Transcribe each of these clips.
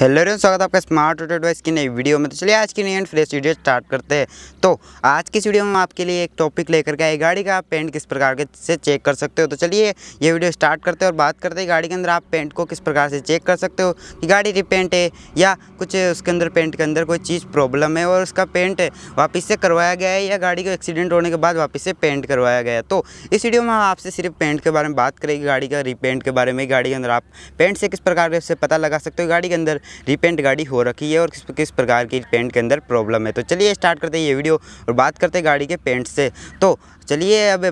hello rain स्वागत है आपका स्मार्ट ऑटो डिवाइस की नई वीडियो में तो चलिए आज की नई एंड फ्रेश वीडियो स्टार्ट करते हैं तो आज की वीडियो में आपके लिए एक टॉपिक लेकर के आए गाड़ी का आप पेंट किस प्रकार के से चेक कर सकते हो तो चलिए ये वीडियो स्टार्ट करते हैं और बात करते हैं गाड़ी के अंदर आप पेंट को किस प्रकार से चेक कर सकते हो कि गाड़ी रिपेंट है या कुछ उसके अंदर पेंट के अंदर कोई चीज़ प्रॉब्लम है और उसका पेंट वापस से करवाया गया है या गाड़ी को एक्सीडेंट होने के बाद वापस से पेंट करवाया गया तो इस वीडियो में हम आपसे सिर्फ पेंट के बारे में बात करेंगे गाड़ी का रिपेंट के बारे में गाड़ी के अंदर आप पेंट से किस प्रकार से पता लगा सकते हो गाड़ी के अंदर रिपेंट गाड़ी हो रखी है और किस किस प्रकार की पेंट के अंदर प्रॉब्लम है तो चलिए स्टार्ट करते हैं ये वीडियो और बात करते हैं गाड़ी के पेंट से तो चलिए अब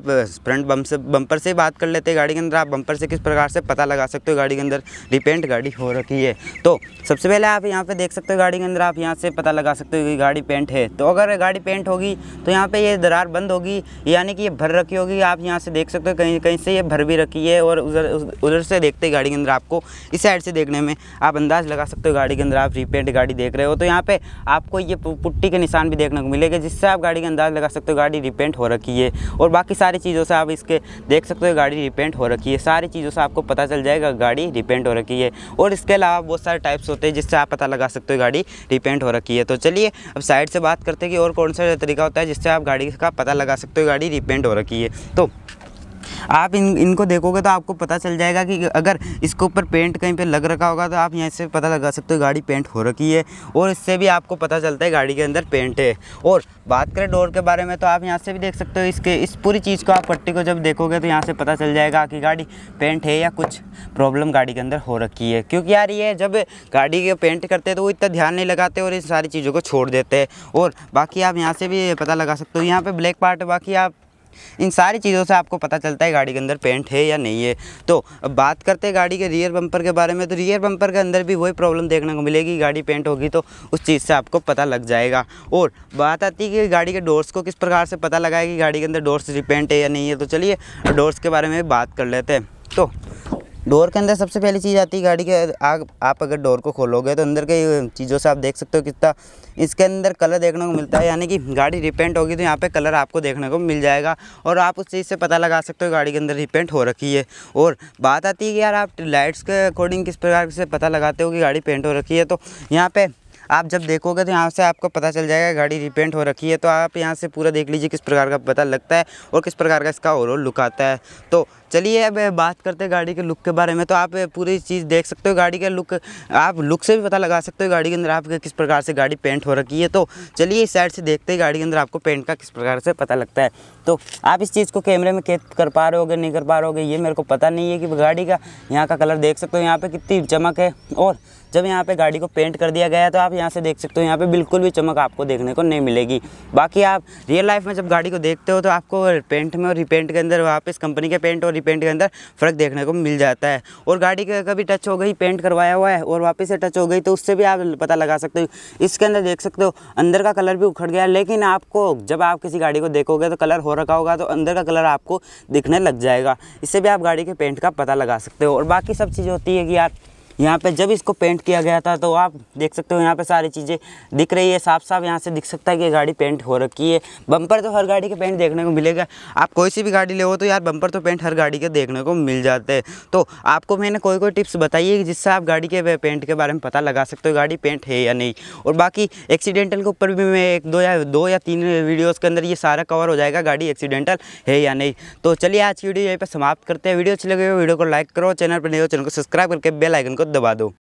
फ्रंट बम से बम्पर से बात कर लेते हैं गाड़ी के अंदर आप बम्पर से किस प्रकार से पता लगा सकते हो गाड़ी के अंदर रिपेंट गाड़ी हो रखी है तो सबसे पहले आप यहाँ पे देख सकते हो गाड़ी के अंदर आप यहाँ से पता लगा सकते हो कि गाड़ी पेंट है तो अगर गाड़ी पेंट होगी तो यहाँ पे ये दरार बंद होगी यानी कि ये भर रखी होगी आप यहाँ से देख सकते हो कहीं कहीं से ये भर भी रखी है और उधर उधर से देखते गाड़ी के अंदर आपको इस साइड से देखने में आप अंदाज़ लगा सकते हो सकते हो गाड़ी के अंदर आप रिपेंट गाड़ी देख रहे हो तो यहाँ पे आपको ये पुट्टी के निशान भी देखने को मिलेगा जिससे आप गाड़ी के अंदाज लगा सकते हो गाड़ी रिपेंट हो रखी है और बाकी सारी चीज़ों से आप इसके देख सकते हो गाड़ी रिपेंट हो रखी है सारी चीज़ों से आपको पता चल जाएगा गाड़ी रिपेंट हो रखी है और इसके अलावा बहुत सारे टाइप्स होते हैं जिससे आप पता लगा सकते हो गाड़ी रिपेंट हो रखी है तो चलिए अब साइड से बात करते हैं कि और कौन सा तरीका होता है जिससे आप गाड़ी का पता लगा सकते हो गाड़ी रिपेंट हो रखी है तो आप इन इनको देखोगे तो आपको पता चल जाएगा कि अगर इसके ऊपर पेंट कहीं पे लग रखा होगा तो आप यहाँ से पता लगा सकते हो गाड़ी पेंट हो रखी है और इससे भी आपको पता चलता है गाड़ी के अंदर पेंट है और बात करें डोर के बारे में तो आप यहाँ से भी देख सकते हो इसके इस पूरी चीज़ को आप पट्टी को जब देखोगे तो यहाँ से पता चल जाएगा कि गाड़ी पेंट है या कुछ प्रॉब्लम गाड़ी के अंदर हो रखी है क्योंकि यार ये जब गाड़ी के पेंट करते हैं तो वो इतना ध्यान नहीं लगाते और इन सारी चीज़ों को छोड़ देते हैं और बाकी आप यहाँ से भी पता लगा सकते हो यहाँ पर ब्लैक पार्ट बाकी आप इन सारी चीज़ों से आपको पता चलता है गाड़ी के अंदर पेंट है या नहीं है तो अब बात करते हैं गाड़ी के रियर बम्पर के बारे में तो रियर बम्पर के अंदर भी वही प्रॉब्लम देखने को मिलेगी गाड़ी पेंट होगी तो उस चीज़ से आपको पता लग जाएगा और बात आती है कि गाड़ी के डोर्स को किस प्रकार से पता लगाएगी गाड़ी के अंदर डोर्स रिपेंट है या नहीं है तो चलिए डोर्स के बारे में बात कर लेते हैं तो डोर के अंदर सबसे पहली चीज़ आती है गाड़ी के आग आप अगर डोर को खोलोगे तो अंदर के चीज़ों से आप देख सकते हो कितना इसके अंदर कलर देखने को मिलता है यानी कि गाड़ी रिपेंट होगी तो यहाँ पे कलर आपको देखने को मिल जाएगा और आप उस चीज़ से पता लगा सकते हो गाड़ी के अंदर रिपेंट हो रखी है और बात आती है कि यार आप लाइट्स के अकॉर्डिंग किस प्रकार से पता लगाते हो कि गाड़ी पेंट हो रखी है तो यहाँ पर आप जब देखोगे तो यहाँ से आपको पता चल जाएगा गाड़ी रिपेंट हो रखी है तो आप यहाँ से पूरा देख लीजिए किस प्रकार का पता लगता है और किस प्रकार का इसका ओवरऑल लुक आता है तो चलिए अब बात करते हैं गाड़ी के लुक के बारे में तो आप पूरी चीज़ देख सकते हो गाड़ी का लुक आप लुक से भी पता लगा सकते हो गाड़ी के अंदर आप किस प्रकार से गाड़ी पेंट हो रखी है तो चलिए इस साइड से देखते हैं गाड़ी के अंदर आपको पेंट का किस प्रकार से पता लगता है तो आप इस चीज़ को कैमरे में कैद कर पा रहे हो नहीं कर पा रहे हो ये मेरे को पता नहीं है कि गाड़ी का यहाँ का कलर देख सकते हो यहाँ पर कितनी चमक है और जब यहाँ पे गाड़ी को पेंट कर दिया गया तो आप यहाँ से देख सकते हो यहाँ पे बिल्कुल भी चमक आपको देखने को नहीं मिलेगी बाकी आप रियल लाइफ में जब गाड़ी को देखते हो तो आपको पेंट में और रिपेंट के अंदर वापस कंपनी के पेंट और सारी पेंट के अंदर फ़र्क देखने को मिल जाता है और गाड़ी का कभी टच हो गई पेंट करवाया हुआ है और वापस से टच हो गई तो उससे भी आप पता लगा सकते हो इसके अंदर देख सकते हो अंदर का कलर भी उखड़ गया लेकिन आपको जब आप किसी गाड़ी को देखोगे तो कलर हो रखा होगा तो अंदर का कलर आपको दिखने लग जाएगा इससे भी आप गाड़ी के पेंट का पता लगा सकते हो और बाकी सब चीज़ होती है कि यार यहाँ पे जब इसको पेंट किया गया था तो आप देख सकते हो यहाँ पे सारी चीज़ें दिख रही है साफ साफ यहाँ से दिख सकता है कि गाड़ी पेंट हो रखी है बम्पर तो हर गाड़ी के पेंट देखने को मिलेगा आप कोई सी भी गाड़ी ले हो तो यार बम्पर तो पेंट हर गाड़ी के देखने को मिल जाते हैं तो आपको मैंने कोई कोई टिप्स बताई है जिससे आप गाड़ी के पेंट के बारे में पता लगा सकते हो गाड़ी पेंट है या नहीं और बाकी एक्सीडेंटल के ऊपर भी मैं एक दो या दो या तीन वीडियोज़ के अंदर ये सारा कवर हो जाएगा गाड़ी एक्सीडेंटल है या नहीं तो चलिए आज की वीडियो यहीं पर समाप्त करते हैं वीडियो अच्छी लगे वीडियो को लाइक करो चैनल पर नहीं हो चैनल को सब्सक्राइब करके बेल आइकन को दबा दो